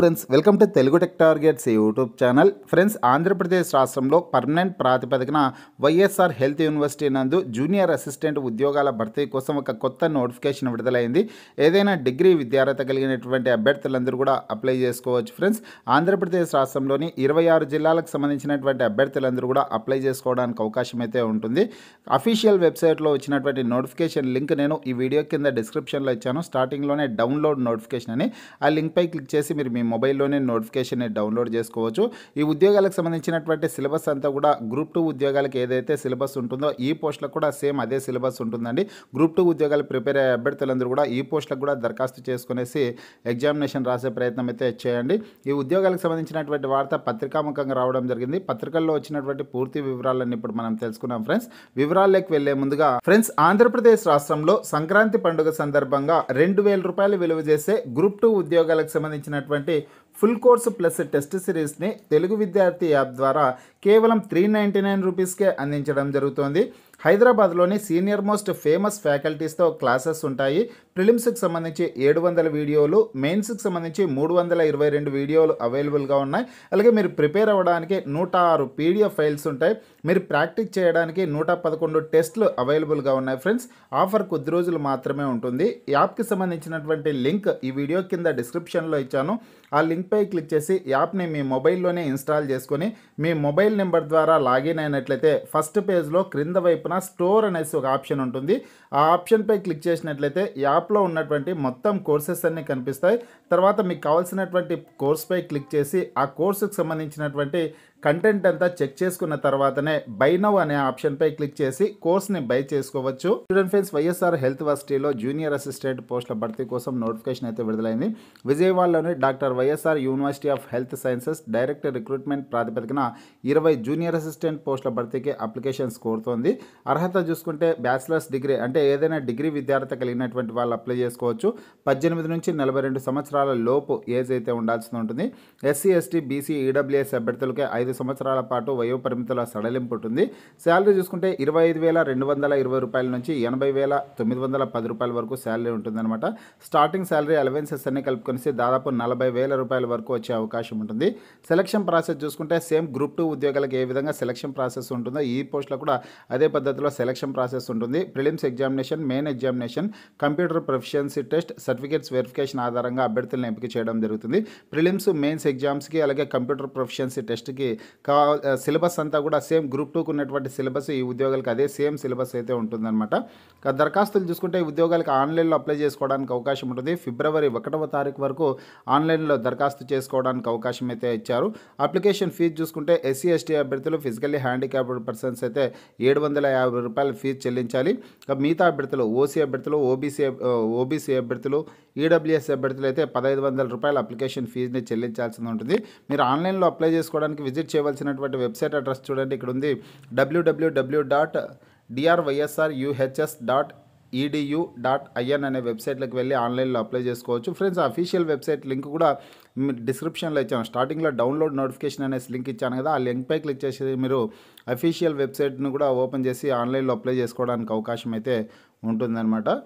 friends welcome to Telugu tech targets YouTube channel friends Andhra Pradesh రాష్ట్రంలో permanent ప్రాతిపదికన YSR health university నందు junior assistant ఉద్యోగాల భర్తీ కోసం ఒక కొత్త నోటిఫికేషన్ విడుదలైంది ఏదైనా డిగ్రీ విద్యార్హత కలిగినటువంటి అభ్యర్థులందరూ కూడా అప్లై చేసుకోవచ్చు ఫ్రెండ్స్ ఆంధ్రప్రదేశ్ రాష్ట్రంలోని ఇరవై ఆరు జిల్లాలకు సంబంధించినటువంటి అభ్యర్థులందరూ కూడా అప్లై చేసుకోవడానికి అవకాశం అయితే ఉంటుంది అఫీషియల్ వెబ్సైట్లో వచ్చినటువంటి నోటిఫికేషన్ లింక్ నేను ఈ వీడియో కింద డిస్క్రిప్షన్లో ఇచ్చాను స్టార్టింగ్లోనే డౌన్లోడ్ నోటిఫికేషన్ అని ఆ లింక్పై క్లిక్ చేసి మీరు మీ మొబైల్లోనే నోటిఫికేషన్ డౌన్లోడ్ చేసుకోవచ్చు ఈ ఉద్యోగాలకు సంబంధించినటువంటి సిలబస్ అంతా కూడా గ్రూప్ టూ ఉద్యోగాలకు ఏదైతే సిలబస్ ఉంటుందో ఈ పోస్టులకు కూడా సేమ్ అదే సిలబస్ ఉంటుందండి గ్రూప్ టూ ఉద్యోగాలు ప్రిపేర్ అయ్యే అభ్యర్థులందరూ కూడా ఈ పోస్టులకు కూడా దరఖాస్తు చేసుకునేసి ఎగ్జామినేషన్ రాసే ప్రయత్నం అయితే చేయండి ఈ ఉద్యోగాలకు సంబంధించినటువంటి వార్త పత్రికాముఖంగా రావడం జరిగింది పత్రికల్లో వచ్చినటువంటి పూర్తి వివరాలన్నీ ఇప్పుడు మనం తెలుసుకున్నాం ఫ్రెండ్స్ వివరాల్లోకి వెళ్లే ముందుగా ఫ్రెండ్స్ ఆంధ్రప్రదేశ్ రాష్ట్రంలో సంక్రాంతి పండుగ సందర్భంగా రెండు వేల రూపాయలు విలువ చేసే గ్రూప్ టూ ఉద్యోగాలకు సంబంధించినటువంటి ఫుల్ కోర్సు ప్లస్ టెస్ట్ సిరీస్ని తెలుగు విద్యార్థి యాప్ ద్వారా కేవలం త్రీ నైంటీ నైన్ అందించడం జరుగుతోంది హైదరాబాద్లోని సీనియర్ మోస్ట్ ఫేమస్ ఫ్యాకల్టీస్తో క్లాసెస్ ఉంటాయి ప్రిలిమ్స్కి సంబంధించి ఏడు వందల వీడియోలు మెయిన్స్కి సంబంధించి మూడు వందల ఇరవై రెండు వీడియోలు అవైలబుల్గా ఉన్నాయి అలాగే మీరు ప్రిపేర్ అవ్వడానికి నూట ఆరు పీడిఎఫ్ ఫైల్స్ ఉంటాయి మీరు ప్రాక్టీస్ చేయడానికి నూట పదకొండు టెస్ట్లు అవైలబుల్గా ఉన్నాయి ఫ్రెండ్స్ ఆఫర్ కొద్ది రోజులు మాత్రమే ఉంటుంది యాప్కి సంబంధించినటువంటి లింక్ ఈ వీడియో కింద డిస్క్రిప్షన్లో ఇచ్చాను ఆ లింక్పై క్లిక్ చేసి యాప్ని మీ మొబైల్లోనే ఇన్స్టాల్ చేసుకొని మీ మొబైల్ నెంబర్ ద్వారా లాగిన్ అయినట్లయితే ఫస్ట్ పేజ్లో క్రింద వైపు చొప్పున స్టోర్ అనేసి ఒక ఆప్షన్ ఉంటుంది ఆ ఆప్షన్పై క్లిక్ చేసినట్లయితే యాప్లో ఉన్నటువంటి మొత్తం కోర్సెస్ అన్నీ కనిపిస్తాయి తర్వాత మీకు కావాల్సినటువంటి కోర్స్పై క్లిక్ చేసి ఆ కోర్సుకు సంబంధించినటువంటి కంటెంట్ అంతా చెక్ చేసుకున్న తర్వాతనే బై నౌ అనే ఆప్షన్పై క్లిక్ చేసి కోర్స్ని బై చేసుకోవచ్చు స్టూడెంట్ ఫ్రెండ్స్ వైఎస్ఆర్ హెల్త్ వర్సిటీలో జూనియర్ అసిస్టెంట్ పోస్టుల భర్తీ కోసం నోటిఫికేషన్ అయితే విడుదలైంది విజయవాడలోని doctor YSR university of health sciences direct recruitment ప్రాతిపదికన ఇరవై జూనియర్ అసిస్టెంట్ పోస్టుల భర్తీకి అప్లికేషన్స్ కోరుతోంది అర్హత చూసుకుంటే బ్యాచిలర్స్ డిగ్రీ అంటే ఏదైనా డిగ్రీ విద్యార్థి కలిగినటువంటి వాళ్ళు అప్లై చేసుకోవచ్చు పద్దెనిమిది నుంచి నలభై రెండు సంవత్సరాల లోపు ఏజ్ అయితే ఉండాల్సి ఉంటుంది ఎస్సీ ఎస్టీ బీసీ ఈడబ్ల్యూఎస్ అభ్యర్థులకే ఐదు ఐదు సంవత్సరాల పాటు వయోపరిమితుల సడలింపు ఉంటుంది శాలరీ చూసుకుంటే ఇరవై ఐదు వేల రెండు వందల ఇరవై రూపాయల నుంచి ఎనభై వేల తొమ్మిది వందల పది రూపాయల వరకు శాలరీ ఉంటుందన్నమాట స్టార్టింగ్ శాలరీ అలవెన్సెస్ అన్ని కలుపుకొని దాదాపు నలభై వేల రూపాయల వరకు వచ్చే అవకాశం ఉంటుంది సెలక్షన్ ప్రాసెస్ చూసుకుంటే సేమ్ గ్రూప్ టూ ఉద్యోగాలకు ఏ విధంగా సెలక్షన్ ప్రాసెస్ ఉంటుందో ఈ పోస్టులో కూడా అదే పద్ధతిలో సెలక్షన్ ప్రాసెస్ ఉంటుంది prelims examination main examination computer proficiency test certificates verification ఆధారంగా అభ్యర్థులను ఎంపిక చేయడం జరుగుతుంది ప్రిలిమ్స్ మెయిన్స్ ఎగ్జామ్స్కి అలాగే కంప్యూటర్ ప్రొఫిషియన్సీ టెస్ట్కి కా సిలబస్ అంతా కూడా సేమ్ గ్రూప్ టూకు ఉన్నటువంటి సిలబస్ ఈ ఉద్యోగాలకు అదే సేమ్ సిలబస్ అయితే ఉంటుందన్నమాట దరఖాస్తులు చూసుకుంటే ఈ ఉద్యోగాలకు ఆన్లైన్లో అప్లై చేసుకోవడానికి అవకాశం ఉంటుంది ఫిబ్రవరి ఒకటవ తారీఖు వరకు ఆన్లైన్లో దరఖాస్తు చేసుకోవడానికి అవకాశం అయితే ఇచ్చారు అప్లికేషన్ ఫీజు చూసుకుంటే ఎస్సీ ఎస్టీ అభ్యర్థులు ఫిజికల్లీ హ్యాండిక్యాప్డ్ పర్సన్స్ అయితే ఏడు వందల యాభై రూపాయలు ఫీజు చెల్లించాలి మిగతా అభ్యర్థులు ఓసీ అభ్యర్థులు ఓబీసీ ఓబీసీ అభ్యర్థులు ఈడబ్ల్యూఎస్ అభ్యర్థులు అయితే పదహైదు వందల రూపాయల అప్లికేషన్ ఫీజుని చెల్లించాల్సి ఉంటుంది మీరు ఆన్లైన్లో అప్లై చేసుకోవడానికి విజిట్ చేయవలసినటువంటి వెబ్సైట్ అడ్రస్ చూడండి ఇక్కడ ఉంది WWW dot DRYSR UHS dot EDU dot IN అనే వెబ్సైట్లకు వెళ్ళి ఆన్లైన్లో అప్లై చేసుకోవచ్చు ఫ్రెండ్స్ అఫీషియల్ వెబ్సైట్ లింక్ కూడా డిస్క్రిప్షన్లో ఇచ్చాను స్టార్టింగ్లో డౌన్లోడ్ నోటిఫికేషన్ అనేసి లింక్ ఇచ్చాను కదా ఆ లింక్పై క్లిక్ చేసి మీరు అఫీషియల్ వెబ్సైట్ను కూడా ఓపెన్ చేసి ఆన్లైన్లో అప్లై చేసుకోవడానికి అవకాశం అయితే ఉంటుందన్నమాట